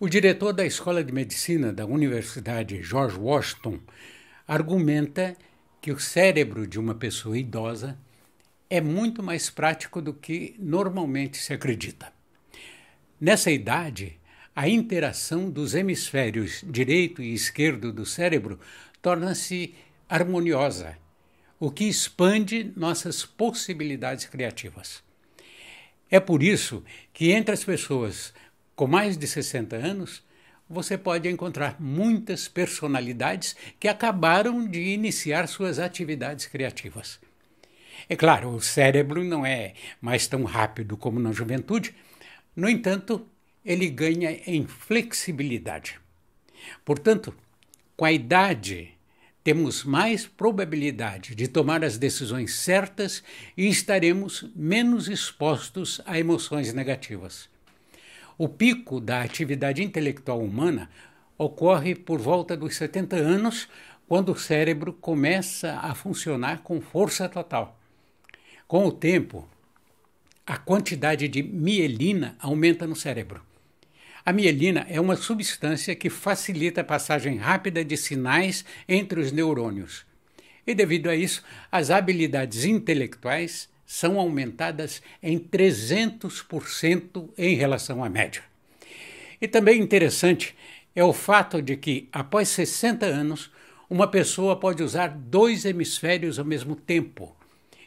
O diretor da Escola de Medicina da Universidade, George Washington, argumenta que o cérebro de uma pessoa idosa é muito mais prático do que normalmente se acredita. Nessa idade, a interação dos hemisférios direito e esquerdo do cérebro torna-se harmoniosa, o que expande nossas possibilidades criativas. É por isso que entre as pessoas com mais de 60 anos, você pode encontrar muitas personalidades que acabaram de iniciar suas atividades criativas. É claro, o cérebro não é mais tão rápido como na juventude, no entanto, ele ganha em flexibilidade. Portanto, com a idade, temos mais probabilidade de tomar as decisões certas e estaremos menos expostos a emoções negativas. O pico da atividade intelectual humana ocorre por volta dos 70 anos, quando o cérebro começa a funcionar com força total. Com o tempo, a quantidade de mielina aumenta no cérebro. A mielina é uma substância que facilita a passagem rápida de sinais entre os neurônios. E devido a isso, as habilidades intelectuais são aumentadas em 300% em relação à média. E também interessante é o fato de que, após 60 anos, uma pessoa pode usar dois hemisférios ao mesmo tempo.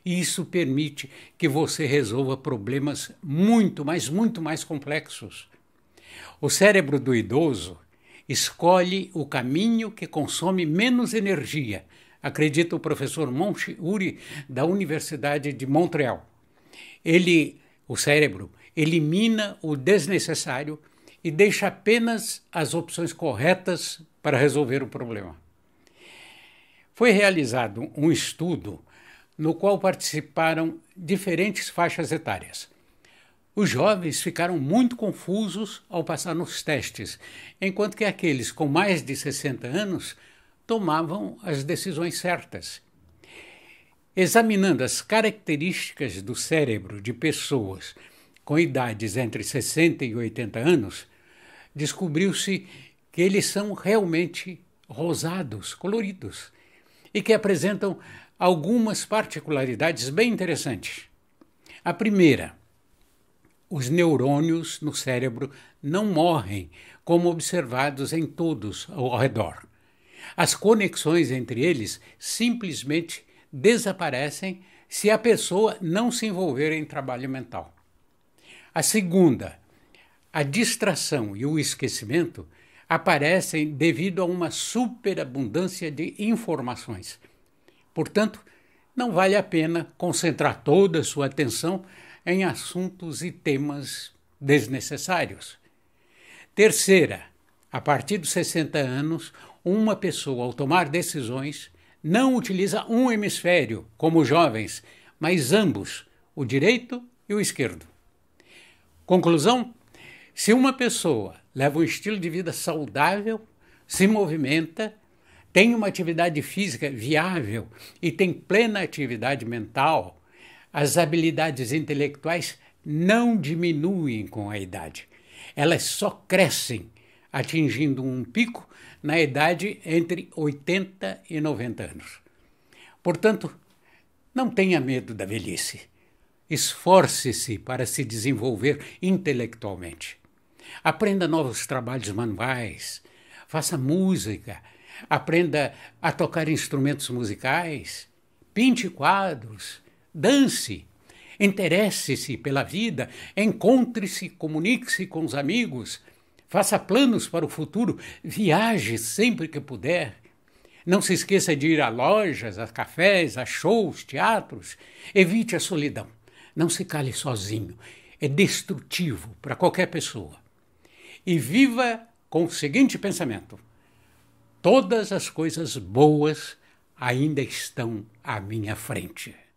E isso permite que você resolva problemas muito, mas muito mais complexos. O cérebro do idoso escolhe o caminho que consome menos energia, acredita o professor Uri, da Universidade de Montreal. Ele, o cérebro, elimina o desnecessário e deixa apenas as opções corretas para resolver o problema. Foi realizado um estudo no qual participaram diferentes faixas etárias. Os jovens ficaram muito confusos ao passar nos testes, enquanto que aqueles com mais de 60 anos tomavam as decisões certas. Examinando as características do cérebro de pessoas com idades entre 60 e 80 anos, descobriu-se que eles são realmente rosados, coloridos, e que apresentam algumas particularidades bem interessantes. A primeira, os neurônios no cérebro não morrem, como observados em todos ao redor. As conexões entre eles simplesmente desaparecem se a pessoa não se envolver em trabalho mental. A segunda, a distração e o esquecimento aparecem devido a uma superabundância de informações. Portanto, não vale a pena concentrar toda a sua atenção em assuntos e temas desnecessários. Terceira, a partir dos 60 anos, uma pessoa, ao tomar decisões, não utiliza um hemisfério, como os jovens, mas ambos, o direito e o esquerdo. Conclusão: se uma pessoa leva um estilo de vida saudável, se movimenta, tem uma atividade física viável e tem plena atividade mental, as habilidades intelectuais não diminuem com a idade, elas só crescem atingindo um pico na idade entre 80 e 90 anos. Portanto, não tenha medo da velhice. Esforce-se para se desenvolver intelectualmente. Aprenda novos trabalhos manuais, faça música, aprenda a tocar instrumentos musicais, pinte quadros, dance, interesse-se pela vida, encontre-se, comunique-se com os amigos, Faça planos para o futuro, viaje sempre que puder. Não se esqueça de ir a lojas, a cafés, a shows, teatros. Evite a solidão. Não se cale sozinho. É destrutivo para qualquer pessoa. E viva com o seguinte pensamento: todas as coisas boas ainda estão à minha frente.